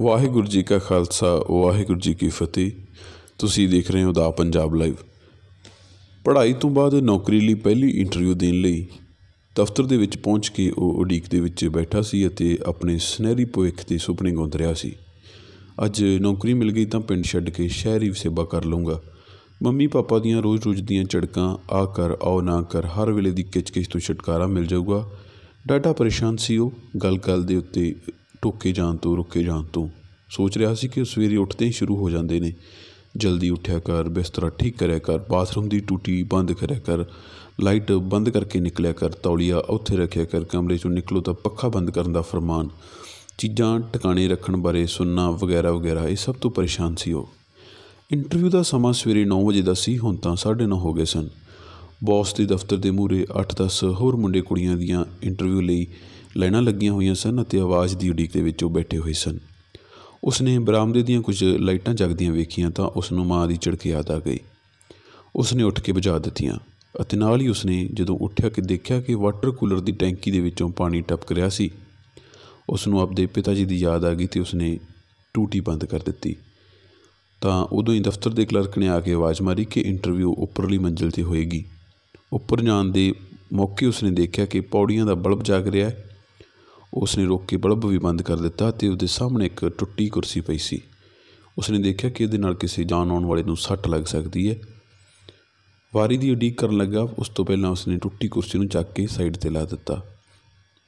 ਵਾਹਿਗੁਰੂ ਜੀ ਕਾ ਖਾਲਸਾ ਵਾਹਿਗੁਰੂ ਜੀ ਕੀ ਫਤਿਹ ਤੁਸੀਂ ਦੇਖ ਰਹੇ ਹੋ ਦਾ ਪੰਜਾਬ ਲਾਈਵ ਪੜ੍ਹਾਈ ਤੋਂ ਬਾਅਦ ਨੌਕਰੀ ਲਈ ਪਹਿਲੀ ਇੰਟਰਵਿਊ ਦੇਣ ਲਈ ਦਫ਼ਤਰ ਦੇ ਵਿੱਚ ਪਹੁੰਚ ਕੇ ਉਹ ਉਡੀਕ ਦੇ ਵਿੱਚ ਬੈਠਾ ਸੀ ਅਤੇ ਆਪਣੇ ਸੁਨਹਿਰੀ ਭਵਿੱਖ ਦੇ ਸੁਪਨੇ ਗੁੰਦ ਰਿਹਾ ਸੀ ਅੱਜ ਨੌਕਰੀ ਮਿਲ ਗਈ ਤਾਂ ਪਿੰਡ ਛੱਡ ਕੇ ਸ਼ਹਿਰੀ ਸੇਵਾ ਕਰ ਲਵਾਂਗਾ ਮੰਮੀ ਪਾਪਾ ਦੀਆਂ ਰੋਜ਼-ਰੋਜ਼ ਦੀਆਂ ਝੜਕਾਂ ਆ ਕਰ ਆਉ ਨਾ ਕਰ ਹਰ ਵੇਲੇ ਦੀ ਕਿਚਕਿਚ ਤੋਂ ਛੁਟਕਾਰਾ ਮਿਲ ਜਾਊਗਾ ਡਾਟਾ ਪਰੇਸ਼ਾਨ ਸੀ ਉਹ ਗੱਲ-ਗੱਲ ਦੇ ਉੱਤੇ ਟੋਕੇ ਜਾਣ ਤੋਂ ਰੁਕੇ ਜਾਣ ਤੋਂ ਸੋਚ ਰਿਹਾ ਸੀ ਕਿ ਸਵੇਰੇ ਉੱਠਦੇ ਹੀ ਸ਼ੁਰੂ ਹੋ ਜਾਂਦੇ ਨੇ ਜਲਦੀ ਉੱਠਿਆ ਕਰ ਬਿਸਤਰਾ ਠੀਕ ਕਰਿਆ ਕਰ ਬਾਥਰੂਮ ਦੀ ਟੂਟੀ ਬੰਦ ਕਰਿਆ ਕਰ ਲਾਈਟ ਬੰਦ ਕਰਕੇ ਨਿਕਲਿਆ ਕਰ ਤੌਲੀਆ ਉੱਥੇ ਰੱਖਿਆ ਕਰ ਕਮਰੇ ਚੋਂ ਨਿਕਲੋ ਤਾਂ ਪੱਖਾ ਬੰਦ ਕਰਨ ਦਾ ਫਰਮਾਨ ਚੀਜ਼ਾਂ ਟਿਕਾਣੇ ਰੱਖਣ ਬਾਰੇ ਸੁਣਨਾ ਵਗੈਰਾ ਵਗੈਰਾ ਇਹ ਸਭ ਤੋਂ ਪਰੇਸ਼ਾਨ ਸੀ ਉਹ ਇੰਟਰਵਿਊ ਦਾ ਸਮਾਂ ਸਵੇਰੇ 9 ਵਜੇ ਦਾ ਸੀ ਹੁਣ ਤਾਂ 9:30 ਹੋ ਗਏ ਸਨ ਬੌਸ ਦੇ ਦਫ਼ਤਰ ਦੇ ਮੂਹਰੇ 8-10 ਹੋਰ ਮੁੰਡੇ ਕੁੜੀਆਂ ਦੀਆਂ ਇੰਟਰਵਿਊ ਲਈ ਲਾਈਨਾਂ ਲੱਗੀਆਂ ਹੋਈਆਂ ਸਨ ਅਤੇ ਆਵਾਜ਼ ਦੀ ਉਡੀਕ ਦੇ ਵਿੱਚ ਉਹ ਬੈਠੇ ਹੋਏ ਸਨ ਉਸਨੇ ਬਰਾਮਦੇ ਦੀਆਂ ਕੁਝ ਲਾਈਟਾਂ ਜਗਦੀਆਂ ਵੇਖੀਆਂ ਤਾਂ ਉਸ ਨੂੰ ਮਾਂ ਦੀ ਝੜਕ ਯਾਦ ਆ ਗਈ ਉਸਨੇ ਉੱਠ ਕੇ ਬੁਝਾ ਦਿੱਤੀਆਂ ਅਤੇ ਨਾਲ ਹੀ ਉਸਨੇ ਜਦੋਂ ਉੱਠਿਆ ਕਿ ਦੇਖਿਆ ਕਿ ਵਾਟਰ ਕੂਲਰ ਦੀ ਟੈਂਕੀ ਦੇ ਵਿੱਚੋਂ ਪਾਣੀ ਟਪਕ ਰਿਹਾ ਸੀ ਉਸ ਨੂੰ ਆਪਦੇ ਪਿਤਾ ਜੀ ਦੀ ਯਾਦ ਆ ਗਈ ਤੇ ਉਸਨੇ ਟੂਟੀ ਬੰਦ ਕਰ ਦਿੱਤੀ ਤਾਂ ਉਦੋਂ ਹੀ ਦਫ਼ਤਰ ਦੇ ਕਲਰਕ ਨੇ ਆ ਕੇ ਆਵਾਜ਼ ਮਾਰੀ ਕਿ ਇੰਟਰਵਿਊ ਉੱਪਰਲੀ ਮੰਜ਼ਿਲ ਤੇ ਹੋਏਗੀ ਉੱਪਰ ਜਾਣ ਦੇ ਮੌਕੇ ਉਸਨੇ ਦੇਖਿਆ ਕਿ ਪੌੜੀਆਂ ਦਾ ਬਲਬ ਜਾਗ ਰਿਹਾ ਹੈ ਉਸ ਨੇ ਰੋਕ ਕੇ ਬਲਬ ਵੀ ਬੰਦ ਕਰ ਦਿੱਤਾ ਤੇ ਉਹਦੇ ਸਾਹਮਣੇ ਇੱਕ ਟੁੱਟੀ ਕੁਰਸੀ ਪਈ ਸੀ ਉਸ ਨੇ ਦੇਖਿਆ ਕਿ ਇਹਦੇ ਨਾਲ ਕਿਸੇ ਜਾਨ ਆਉਣ ਵਾਲੇ ਨੂੰ ਸੱਟ ਲੱਗ ਸਕਦੀ ਹੈ ਵਾਰੀ ਦੀ ਉਡੀਕ ਕਰਨ ਲੱਗਾ ਉਸ ਤੋਂ ਪਹਿਲਾਂ ਉਸ ਨੇ ਟੁੱਟੀ ਕੁਰਸੀ ਨੂੰ ਚੱਕ ਕੇ ਸਾਈਡ ਤੇ ਲਾ ਦਿੱਤਾ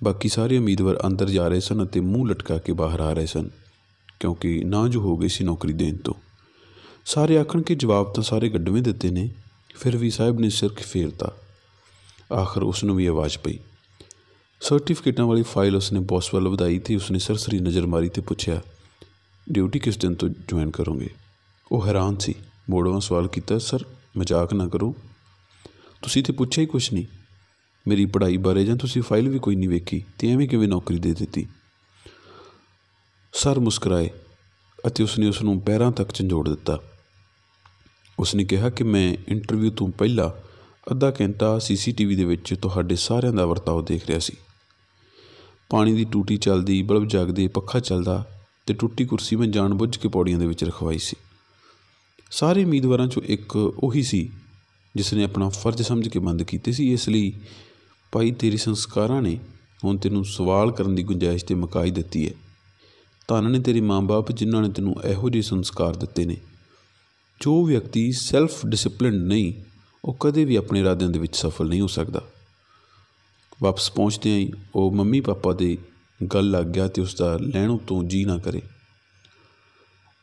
ਬਾਕੀ ਸਾਰੇ ਉਮੀਦਵਾਰ ਅੰਦਰ ਜਾ ਰਹੇ ਸਨ ਅਤੇ ਮੂੰਹ ਲਟਕਾ ਕੇ ਬਾਹਰ ਆ ਰਹੇ ਸਨ ਕਿਉਂਕਿ ਜੋ ਹੋ ਗਈ ਸੀ ਨੌਕਰੀ ਦੇਣ ਤੋਂ ਸਾਰੇ ਆਖਣ ਕਿ ਜਵਾਬ ਤਾਂ ਸਾਰੇ ਗੱਡਵੇਂ ਦਿੱਤੇ ਨੇ ਫਿਰ ਵੀ ਸਾਹਿਬ ਨੇ ਸਿਰ ਫੇਰਤਾ ਆਖਰ ਉਸ ਨੂੰ ਵੀ ਆਵਾਜ਼ ਪਈ ਸਰਟੀਫਿਕੇਟਾਂ ਵਾਲੀ ਫਾਈਲ ਉਸਨੇ ਬੌਸ ਵੱਲ ਵਧਾਈ ਤੇ ਉਸਨੇ ਸਰਸਰੀ ਨਜ਼ਰ ਮਾਰੀ ਤੇ ਪੁੱਛਿਆ ਡਿਊਟੀ ਕਿਸ ਦਿਨ ਤੋਂ ਜੁਆਇਨ ਕਰੋਗੇ ਉਹ ਹੈਰਾਨ ਸੀ ਮੋੜੋਂ ਸਵਾਲ ਕੀਤਾ ਸਰ ਮਜ਼ਾਕ ਨਾ ਕਰੋ ਤੁਸੀਂ ਤੇ ਪੁੱਛਿਆ ਹੀ ਕੁਛ ਨਹੀਂ ਮੇਰੀ ਪੜ੍ਹਾਈ ਬਾਰੇ ਜਾਂ ਤੁਸੀਂ ਫਾਈਲ ਵੀ ਕੋਈ ਨਹੀਂ ਵੇਖੀ ਤੇ ਐਵੇਂ ਕਿਵੇਂ ਨੌਕਰੀ ਦੇ ਦਿੱਤੀ ਸਰ ਮੁਸਕਰਾਏ ਅਤੇ ਉਸਨੇ ਉਸ ਨੂੰ ਪੈਰਾਂ ਤੱਕ ਝੰਜੋੜ ਦਿੱਤਾ ਉਸਨੇ ਕਿਹਾ ਕਿ ਮੈਂ ਇੰਟਰਵਿਊ ਤੋਂ ਪਹਿਲਾਂ ਅੱਧਾ ਘੰਟਾ ਸੀਸੀਟੀਵੀ ਦੇ ਵਿੱਚ ਤੁਹਾਡੇ ਸਾਰਿਆਂ ਦਾ ਵਰਤਾਓ ਦੇਖ ਰਿਹਾ ਸੀ ਪਾਣੀ ਦੀ ਟੂਟੀ ਚੱਲਦੀ ਬਲਬ ਜਗਦੇ ਪੱਖਾ ਚੱਲਦਾ ਤੇ ਟੁੱਟੀ ਕੁਰਸੀ ਮੈਂ ਜਾਣਬੁੱਝ ਕੇ ਪੌੜੀਆਂ ਦੇ ਵਿੱਚ ਰਖਵਾਈ ਸੀ ਸਾਰੇ ਉਮੀਦਵਾਰਾਂ ਚੋਂ ਇੱਕ ਉਹੀ ਸੀ ਜਿਸ ਨੇ ਆਪਣਾ ਫਰਜ਼ ਸਮਝ ਕੇ ਬੰਦ ਕੀਤੇ ਸੀ ਇਸ ਲਈ ਭਾਈ ਤੇਰੀ ਸੰਸਕਾਰਾਂ ਨੇ ਹੁਣ ਤੈਨੂੰ ਸਵਾਲ ਕਰਨ ਦੀ ਗੁੰਜਾਇਸ਼ ਤੇ ਮਕਾਈ ਦਿੱਤੀ ਹੈ ਤਾਂ ਨੇ ਤੇਰੇ ਮਾਂ-ਬਾਪ ਜਿਨ੍ਹਾਂ ਨੇ ਤੈਨੂੰ ਇਹੋ ਜਿਹੇ ਸੰਸਕਾਰ ਦਿੱਤੇ ਨੇ ਜੋ ਵਿਅਕਤੀ ਸੈਲਫ ਡਿਸਪਲਿਨ ਨਹੀਂ ਉਹ ਕਦੇ ਵੀ ਆਪਣੇ ਇਰਾਦਿਆਂ ਦੇ ਵਿੱਚ ਸਫਲ ਨਹੀਂ ਹੋ ਸਕਦਾ ਵਾਪਸ ਪਹੁੰਚਦੇ ਹੀ ਉਹ ਮੰਮੀ ਪਾਪਾ ਦੇ ਗੱਲ ਲੱਗ ਗਿਆ ਤੇ ਉਸ ਦਾ ਲੈਣ ਤੋਂ ਜੀ ਨਾ ਕਰੇ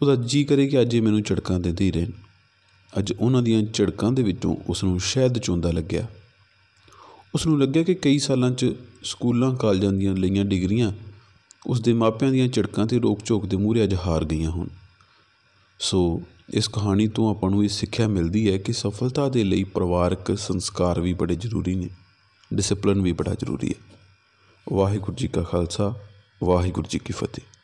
ਉਹਦਾ ਜੀ ਕਰੇ ਕਿ ਅੱਜ ਇਹ ਮੈਨੂੰ ਝੜਕਾਂ ਦਿੰਦੇ ਦੇ ਰਹਿਣ ਅੱਜ ਉਹਨਾਂ ਦੀਆਂ ਝੜਕਾਂ ਦੇ ਵਿੱਚੋਂ ਉਸ ਨੂੰ ਸ਼ਹਿਦ ਚੁੰਦਾ ਲੱਗਿਆ ਉਸ ਨੂੰ ਲੱਗਿਆ ਕਿ ਕਈ ਸਾਲਾਂ 'ਚ ਸਕੂਲਾਂ ਕਾਲਜਾਂ ਦੀਆਂ ਲਈਆਂ ਡਿਗਰੀਆਂ ਉਸ ਦੇ ਮਾਪਿਆਂ ਦੀਆਂ ਝੜਕਾਂ ਤੇ ਰੋਕ-ਝੋਕ ਦੇ ਮੂਹਰੇ ਅੱਜ ਹਾਰ ਗਈਆਂ ਹੁਣ ਸੋ ਇਸ ਕਹਾਣੀ ਤੋਂ ਆਪਾਂ ਨੂੰ ਇਹ ਸਿੱਖਿਆ ਮਿਲਦੀ ਹੈ ਕਿ ਸਫਲਤਾ ਦੇ ਲਈ ਪਰਿਵਾਰਕ ਸੰਸਕਾਰ ਵੀ ਬੜੇ ਜ਼ਰੂਰੀ ਨੇ ਡਿਸਪਲਿਨ ਵੀ ਬੜਾ ਜ਼ਰੂਰੀ ਹੈ ਵਾਹਿਗੁਰੂ ਜੀ ਕਾ ਖਾਲਸਾ ਵਾਹਿਗੁਰੂ ਜੀ ਕੀ ਫਤਿਹ